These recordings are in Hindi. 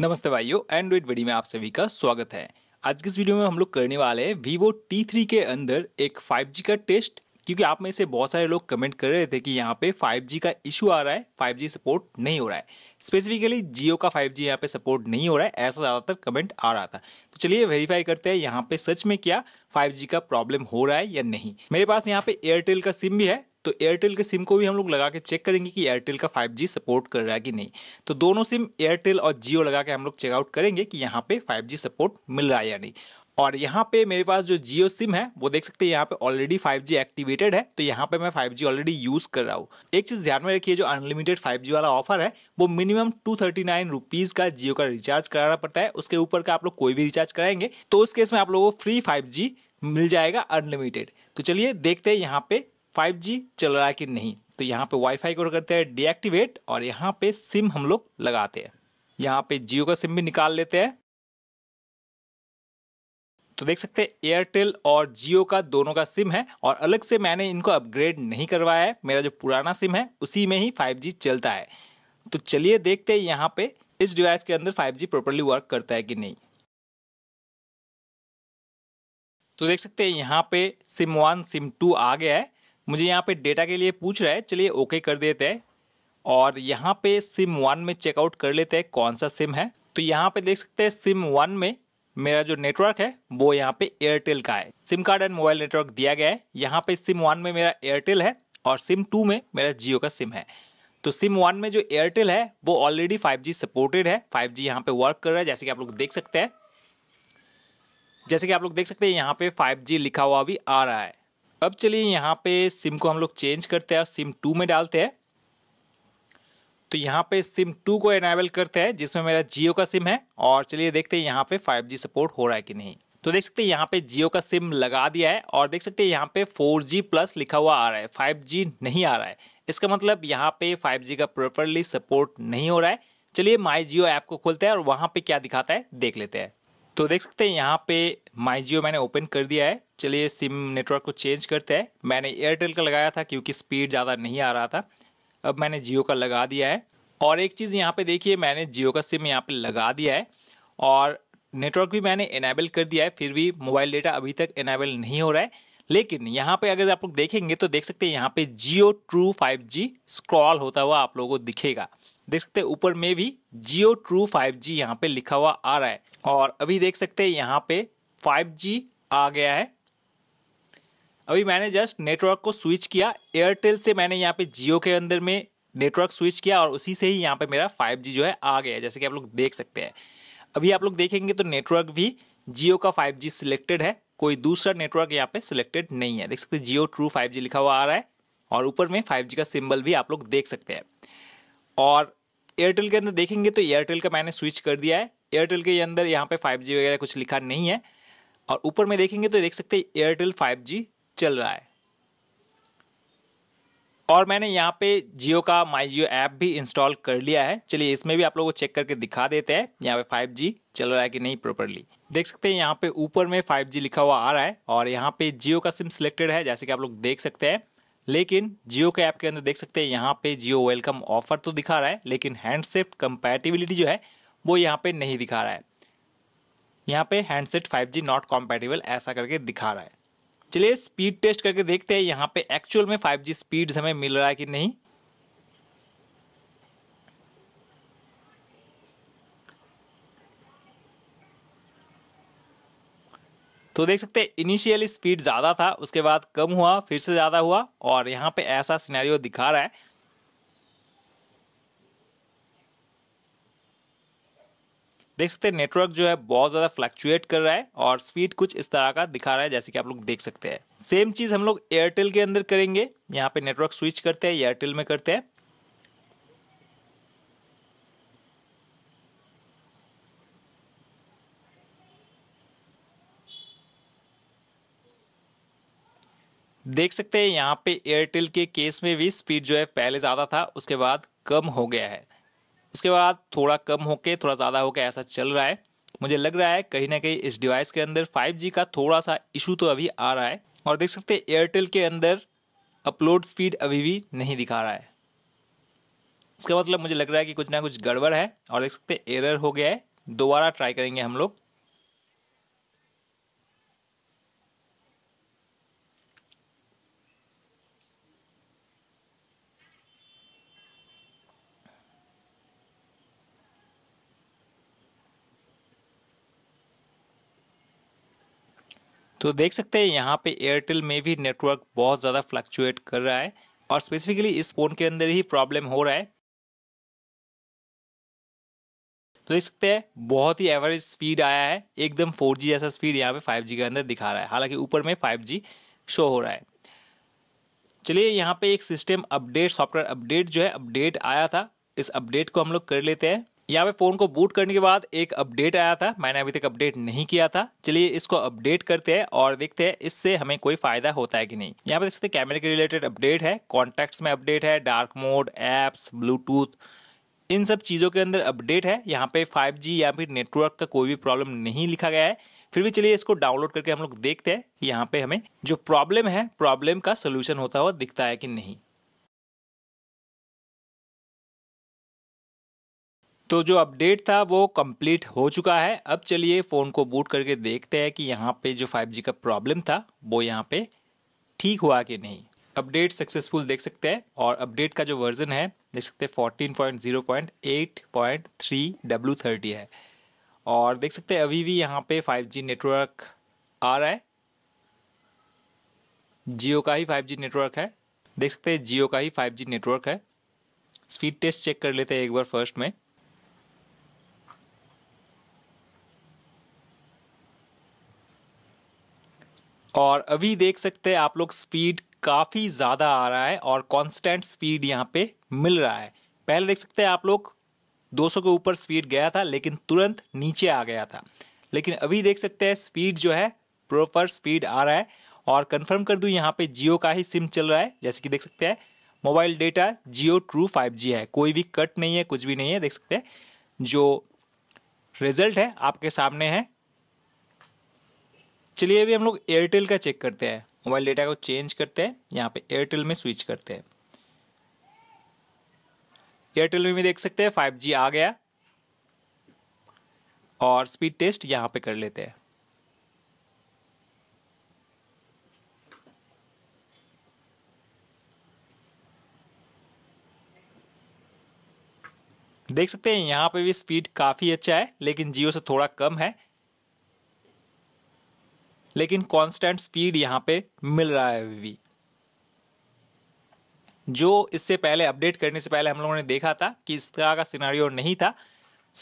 नमस्ते भाइयों एंड्रॉइड वीडियो में आप सभी का स्वागत है आज की इस वीडियो में हम लोग करने वाले हैं वीवो T3 के अंदर एक 5G का टेस्ट क्योंकि आप में से बहुत सारे लोग कमेंट कर रहे थे कि यहाँ पे 5G का इशू आ रहा है 5G सपोर्ट नहीं हो रहा है स्पेसिफिकली जियो का 5G यहाँ पे सपोर्ट नहीं हो रहा है ऐसा ज़्यादातर कमेंट आ रहा था तो चलिए वेरीफाई करते हैं यहाँ पे सच में क्या 5G का प्रॉब्लम हो रहा है या नहीं मेरे पास यहाँ पे एयरटेल का सिम भी है तो एयरटेल के सिम को भी हम लोग लगा के चेक करेंगे कि एयरटेल का 5G सपोर्ट कर रहा है कि नहीं तो दोनों सिम एयरटेल और जियो लगा के हम लोग चेकआउट करेंगे कि यहाँ पे 5G सपोर्ट मिल रहा है या नहीं और यहाँ पे मेरे पास जो जियो सिम है वो देख सकते हैं यहाँ पे ऑलरेडी 5G एक्टिवेटेड है तो यहाँ पे मैं 5G ऑलरेडी यूज कर रहा हूँ एक चीज ध्यान में रखिए जो अनलिमिटेड 5G वाला ऑफर है वो मिनिमम टू थर्टी का जियो का रिचार्ज कराना पड़ता है उसके ऊपर का आप लोग कोई भी रिचार्ज कराएंगे तो उस केस में आप लोगों को फ्री फाइव मिल जाएगा अनलिमिटेड तो चलिए देखते हैं यहाँ पे 5G चल रहा है कि नहीं तो यहाँ पे वाईफाई को करते हैं डीएक्टिवेट और यहाँ पे सिम हम लोग लगाते हैं यहाँ पे जियो का सिम भी निकाल लेते हैं तो देख सकते हैं एयरटेल और जियो का दोनों का सिम है और अलग से मैंने इनको अपग्रेड नहीं करवाया है मेरा जो पुराना सिम है उसी में ही 5G चलता है तो चलिए देखते हैं यहाँ पे इस डिवाइस के अंदर 5G प्रॉपरली वर्क करता है कि नहीं तो देख सकते हैं यहाँ पे सिम वन सिम टू आ गया है मुझे यहाँ पे डेटा के लिए पूछ रहा है चलिए ओके कर देते हैं और यहाँ पे सिम वन में चेकआउट कर लेते हैं कौन सा सिम है तो यहाँ पे देख सकते हैं सिम वन में मेरा जो नेटवर्क है वो यहाँ पे एयरटेल का है SIM card and mobile network दिया गया है यहाँ पे सिम वन में मेरा एयरटेल है और सिम टू में मेरा जियो का सिम है तो सिम वन में जो एयरटेल है वो ऑलरेडी फाइव सपोर्टेड है फाइव जी यहाँ पे वर्क कर रहा है जैसे कि आप लोग देख सकते हैं जैसे कि आप लोग देख सकते हैं यहाँ पे 5G लिखा हुआ भी आ रहा है अब चलिए यहाँ पे सिम को हम लोग चेंज करते हैं और सिम टू में डालते हैं तो यहाँ पे सिम टू को एनाबल करते हैं जिसमें मेरा जियो का सिम है और चलिए देखते हैं यहाँ पे 5G सपोर्ट हो रहा है कि नहीं तो देख सकते हैं यहाँ पे जियो का सिम लगा दिया है और देख सकते हैं यहाँ पे 4G प्लस लिखा हुआ आ रहा है 5G नहीं आ रहा है इसका मतलब यहाँ पे 5G का प्रॉपरली सपोर्ट नहीं हो रहा है चलिए माई जियो ऐप को खोलते हैं और वहाँ पे क्या दिखाता है देख लेते हैं तो देख सकते हैं यहाँ पे माई जियो मैंने ओपन कर दिया है चलिए सिम नेटवर्क को चेंज करते हैं मैंने एयरटेल का लगाया था क्योंकि स्पीड ज़्यादा नहीं आ रहा था अब मैंने जियो का लगा दिया है और एक चीज़ यहाँ पे देखिए मैंने जियो का सिम यहाँ पे लगा दिया है और नेटवर्क भी मैंने इनेबल कर दिया है फिर भी मोबाइल डेटा अभी तक इनेबल नहीं हो रहा है लेकिन यहाँ पे अगर आप लोग देखेंगे तो देख सकते हैं यहाँ पे जियो ट्रू 5G स्क्रॉल होता हुआ आप लोगों को दिखेगा देख सकते हैं ऊपर में भी जियो ट्रू 5G यहाँ पे लिखा हुआ आ रहा है और अभी देख सकते हैं यहाँ पे 5G आ गया है अभी मैंने जस्ट नेटवर्क को स्विच किया एयरटेल से मैंने यहाँ पे जियो के अंदर में नेटवर्क स्विच किया और उसी से ही यहाँ पे मेरा 5G जो है आ गया है जैसे कि आप लोग देख सकते हैं अभी आप लोग देखेंगे तो नेटवर्क भी जियो का 5G सिलेक्टेड है कोई दूसरा नेटवर्क यहाँ पे सिलेक्टेड नहीं है देख सकते जियो ट्रू फाइव लिखा हुआ आ रहा है और ऊपर में फाइव का सिम्बल भी आप लोग देख सकते हैं और एयरटेल के अंदर देखेंगे तो एयरटेल का मैंने स्विच कर दिया है एयरटेल के अंदर यहाँ पे 5G वगैरह कुछ लिखा नहीं है और ऊपर में देखेंगे तो देख सकते हैं एयरटेल 5G चल रहा है और मैंने यहाँ पे जियो का माई जियो ऐप भी इंस्टॉल कर लिया है चलिए इसमें भी आप लोगों को चेक करके दिखा देते हैं यहाँ पे 5G चल रहा है कि नहीं प्रॉपरली देख सकते हैं यहाँ पे ऊपर में 5G लिखा हुआ आ रहा है और यहाँ पे जियो का सिम सिलेक्टेड है जैसे कि आप लोग देख सकते हैं लेकिन जियो के ऐप के अंदर देख सकते हैं यहाँ पे जियो वेलकम ऑफर तो दिखा रहा है लेकिन हैंडसेट कंपेटिबिलिटी जो है वो यहाँ पे नहीं दिखा रहा है यहाँ पे हैंडसेट 5G नॉट कॉम्पेटेबल ऐसा करके दिखा रहा है चलिए स्पीड टेस्ट करके देखते हैं यहाँ पे एक्चुअल में 5G स्पीड्स हमें मिल रहा है कि नहीं तो देख सकते हैं इनिशियली स्पीड ज़्यादा था उसके बाद कम हुआ फिर से ज़्यादा हुआ और यहाँ पे ऐसा सिनेरियो दिखा रहा है देख सकते हैं नेटवर्क जो है बहुत ज़्यादा फ्लक्चुएट कर रहा है और स्पीड कुछ इस तरह का दिखा रहा है जैसे कि आप लोग देख सकते हैं सेम चीज़ हम लोग एयरटेल के अंदर करेंगे यहाँ पे नेटवर्क स्विच करते हैं एयरटेल में करते हैं देख सकते हैं यहाँ पे एयरटेल के केस में भी स्पीड जो है पहले ज़्यादा था उसके बाद कम हो गया है उसके बाद थोड़ा कम होके थोड़ा ज़्यादा होके ऐसा चल रहा है मुझे लग रहा है कहीं ना कहीं इस डिवाइस के अंदर 5G का थोड़ा सा इशू तो अभी आ रहा है और देख सकते हैं एयरटेल के अंदर अपलोड स्पीड अभी भी नहीं दिखा रहा है इसका मतलब मुझे लग रहा है कि कुछ ना कुछ गड़बड़ है और देख सकते हैं एरर हो गया है दोबारा ट्राई करेंगे हम लोग तो देख सकते हैं यहाँ पे एयरटेल में भी नेटवर्क बहुत ज़्यादा फ्लक्चुएट कर रहा है और स्पेसिफिकली इस फ़ोन के अंदर ही प्रॉब्लम हो रहा है तो देख सकते हैं बहुत ही एवरेज स्पीड आया है एकदम 4G जैसा स्पीड यहाँ पे 5G के अंदर दिखा रहा है हालांकि ऊपर में 5G शो हो रहा है चलिए यहाँ पे एक सिस्टम अपडेट सॉफ्टवेयर अपडेट जो है अपडेट आया था इस अपडेट को हम लोग कर लेते हैं यहाँ पे फ़ोन को बूट करने के बाद एक अपडेट आया था मैंने अभी तक अपडेट नहीं किया था चलिए इसको अपडेट करते हैं और देखते हैं इससे हमें कोई फ़ायदा होता है कि नहीं यहाँ पे देख सकते कैमरे के रिलेटेड अपडेट है कॉन्टैक्ट्स में अपडेट है डार्क मोड एप्स ब्लूटूथ इन सब चीज़ों के अंदर अपडेट है यहाँ पे फाइव या फिर नेटवर्क का कोई भी प्रॉब्लम नहीं लिखा गया है फिर भी चलिए इसको डाउनलोड करके हम लोग देखते हैं यहाँ पे हमें जो प्रॉब्लम है प्रॉब्लम का सोल्यूशन होता हुआ दिखता है कि नहीं तो जो अपडेट था वो कंप्लीट हो चुका है अब चलिए फ़ोन को बूट करके देखते हैं कि यहाँ पे जो 5G का प्रॉब्लम था वो यहाँ पे ठीक हुआ कि नहीं अपडेट सक्सेसफुल देख सकते हैं और अपडेट का जो वर्जन है देख सकते हैं fourteen point zero point eight point three W thirty है और देख सकते हैं अभी भी यहाँ पे 5G नेटवर्क आ रहा है जियो का ही फाइव नेटवर्क है देख सकते हैं जियो का ही फाइव नेटवर्क है स्पीड टेस्ट चेक कर लेते हैं एक बार फर्स्ट में और अभी देख सकते हैं आप लोग स्पीड काफ़ी ज़्यादा आ रहा है और कांस्टेंट स्पीड यहाँ पे मिल रहा है पहले देख सकते हैं आप लोग 200 के ऊपर स्पीड गया था लेकिन तुरंत नीचे आ गया था लेकिन अभी देख सकते हैं स्पीड जो है प्रॉपर स्पीड आ रहा है और कंफर्म कर दू यहाँ पे जियो का ही सिम चल रहा है जैसे कि देख सकते हैं mobile data Jio true five है कोई भी कट नहीं है कुछ भी नहीं है देख सकते हैं जो रिजल्ट है आपके सामने है चलिए अभी हम लोग एयरटेल का चेक करते हैं मोबाइल डेटा को चेंज करते हैं यहाँ पे एयरटेल में स्विच करते हैं एयरटेल में भी देख सकते हैं फाइव जी आ गया और स्पीड टेस्ट यहाँ पे कर लेते हैं देख सकते हैं यहाँ पे भी स्पीड काफ़ी अच्छा है लेकिन जियो से थोड़ा कम है लेकिन कांस्टेंट स्पीड यहां पे मिल रहा है अभी जो इससे पहले अपडेट करने से पहले हम लोगों ने देखा था कि इस तरह का सिनारियो नहीं था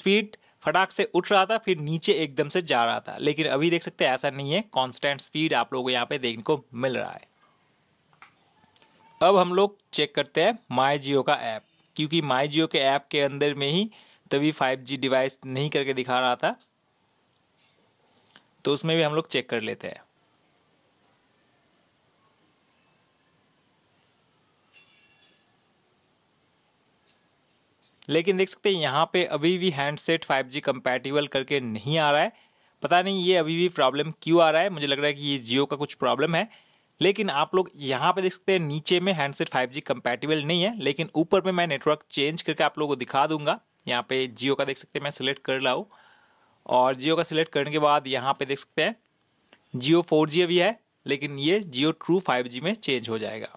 स्पीड फटाक से उठ रहा था फिर नीचे एकदम से जा रहा था लेकिन अभी देख सकते हैं ऐसा नहीं है कॉन्स्टेंट स्पीड आप लोगों को यहाँ पे देखने को मिल रहा है अब हम लोग चेक करते हैं माई जियो का ऐप क्योंकि माई जियो के ऐप के अंदर में ही तभी 5G डिवाइस नहीं करके दिखा रहा था तो उसमें भी हम लोग चेक कर लेते हैं लेकिन देख सकते हैं यहाँ पे अभी भी हैंडसेट 5G कंपैटिबल करके नहीं आ रहा है पता नहीं ये अभी भी प्रॉब्लम क्यों आ रहा है मुझे लग रहा है कि ये जियो का कुछ प्रॉब्लम है लेकिन आप लोग यहाँ पे देख सकते हैं नीचे में हैंडसेट 5G कंपैटिबल नहीं है लेकिन ऊपर में मैं नेटवर्क चेंज करके आप लोगों को दिखा दूंगा यहाँ पे जियो का देख सकते हैं मैं सिलेक्ट कर रहा हूँ और जियो का सिलेक्ट करने के बाद यहाँ पे देख सकते हैं जियो फोर जी अभी है लेकिन ये जियो ट्रू फाइव जी में चेंज हो जाएगा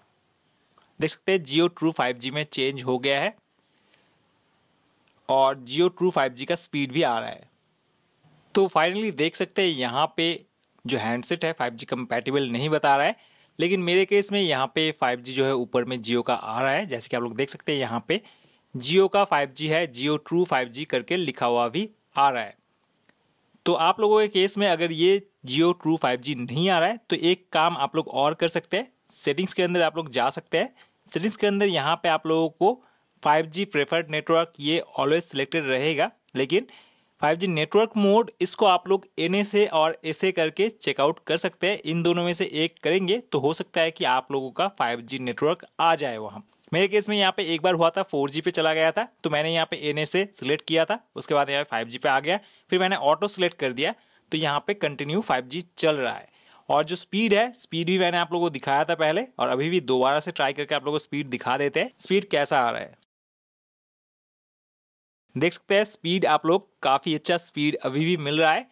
देख सकते हैं जियो ट्रू फाइव जी में चेंज हो गया है और जियो ट्रू फाइव जी का स्पीड भी आ रहा है तो फाइनली देख सकते हैं यहाँ पे जो हैंडसेट है फाइव जी कंपेटेबल नहीं बता रहा है लेकिन मेरे केस में यहाँ पे जी जो है ऊपर में जियो का आ रहा है जैसे कि आप लोग देख सकते हैं यहाँ पे जियो का फाइव जी है जियो ट्रू फाइव जी करके लिखा हुआ भी आ रहा है तो आप लोगों के केस में अगर ये जियो ट्रू जी नहीं आ रहा है तो एक काम आप लोग और कर सकते हैं सेटिंग्स के अंदर आप लोग जा सकते हैं सेटिंग्स के अंदर यहाँ पे आप लोगों को 5G प्रेफर्ड नेटवर्क ये ऑलवेज सिलेक्टेड रहेगा लेकिन 5G नेटवर्क मोड इसको आप लोग एन और एस करके चेकआउट कर सकते हैं इन दोनों में से एक करेंगे तो हो सकता है कि आप लोगों का 5G नेटवर्क आ जाए वहाँ मेरे केस में यहाँ पे एक बार हुआ था फोर पे चला गया था तो मैंने यहाँ पे एन से सिलेक्ट किया था उसके बाद यहाँ पे फाइव पे आ गया फिर मैंने ऑटो सिलेक्ट कर दिया तो यहाँ पे कंटिन्यू जी चल रहा है और जो स्पीड है स्पीड भी मैंने आप लोगों को दिखाया था पहले और अभी भी दोबारा से ट्राई करके आप लोगों को स्पीड दिखा देते हैं स्पीड कैसा आ रहा है देख सकते हैं स्पीड आप लोग काफ़ी अच्छा स्पीड अभी भी मिल रहा है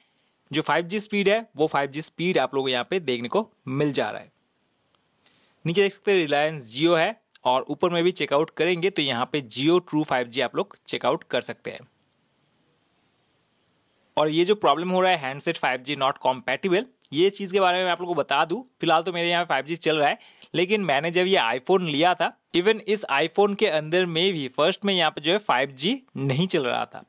जो 5G स्पीड है वो 5G स्पीड आप लोग यहाँ पे देखने को मिल जा रहा है नीचे देख सकते हैं रिलायंस जियो है और ऊपर में भी चेकआउट करेंगे तो यहाँ पे जियो ट्रू 5G आप लोग चेकआउट कर सकते हैं और ये जो प्रॉब्लम हो रहा है हैंडसेट 5G नॉट कॉम्पैटिबल ये चीज़ के बारे में आप लोगों को बता दूँ फिलहाल तो मेरे यहाँ 5G चल रहा है लेकिन मैंने जब ये आईफोन लिया था इवन इस आईफोन के अंदर में भी फर्स्ट में यहाँ पे जो है जी नहीं चल रहा था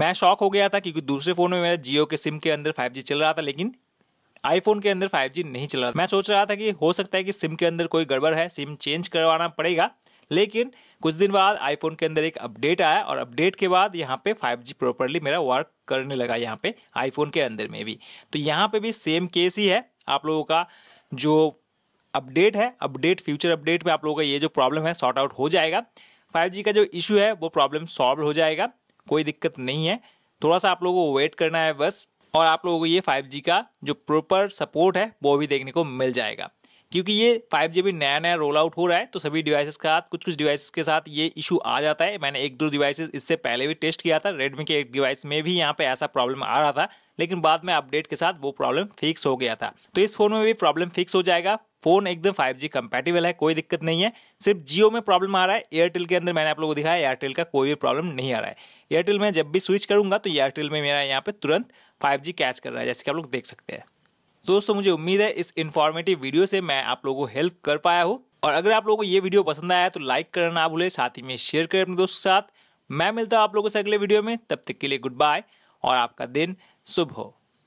मैं शॉक हो गया था क्योंकि दूसरे फ़ोन में मेरा जियो के सिम के अंदर जी चल रहा था लेकिन आईफोन के अंदर 5G नहीं चल रहा मैं सोच रहा था कि हो सकता है कि सिम के अंदर कोई गड़बड़ है सिम चेंज करवाना पड़ेगा लेकिन कुछ दिन बाद आईफोन के अंदर एक अपडेट आया और अपडेट के बाद यहाँ पे 5G प्रॉपरली मेरा वर्क करने लगा यहाँ पे आईफोन के अंदर में भी तो यहाँ पे भी सेम केस ही है आप लोगों का जो अपडेट है अपडेट फ्यूचर अपडेट में आप लोगों का ये जो प्रॉब्लम है सॉर्ट आउट हो जाएगा 5G का जो इशू है वो प्रॉब्लम सॉल्व हो जाएगा कोई दिक्कत नहीं है थोड़ा सा आप लोगों को वेट करना है बस और आप लोगों को ये 5G का जो प्रॉपर सपोर्ट है वो भी देखने को मिल जाएगा क्योंकि ये 5G भी नया नया रोल आउट हो रहा है तो सभी डिवाइसेस के साथ कुछ कुछ डिवाइसेस के साथ ये इशू आ जाता है मैंने एक दो डिवाइसेस इससे पहले भी टेस्ट किया था रेडमी के एक डिवाइस में भी यहाँ पे ऐसा प्रॉब्लम आ रहा था लेकिन बाद में अपडेट के साथ वो प्रॉब्लम फिक्स हो गया था तो इस फोन में भी प्रॉब्लम फिक्स हो जाएगा फोन एकदम 5G कंपेटेबल है कोई दिक्कत नहीं है सिर्फ जियो में प्रॉब्लम आ रहा है एयरटेल के अंदर मैंने आप लोगों को दिखाया एयरटेल का कोई भी प्रॉब्लम नहीं आ रहा है एयरटेल में जब भी स्विच करूँगा तो एयरटेल में मेरा यहाँ पर तुरंत फाइव कैच कर रहा है जैसे कि आप लोग देख सकते हैं तो दोस्तों मुझे उम्मीद है इस इन्फॉर्मेटिव वीडियो से मैं आप लोगों को हेल्प कर पाया हूँ और अगर आप लोगों को ये वीडियो पसंद आया तो लाइक करना ना भूलें साथ ही में शेयर करें अपने दोस्तों के साथ मैं मिलता हूँ आप लोगों से अगले वीडियो में तब तक के लिए गुड बाय और आपका दिन शुभ हो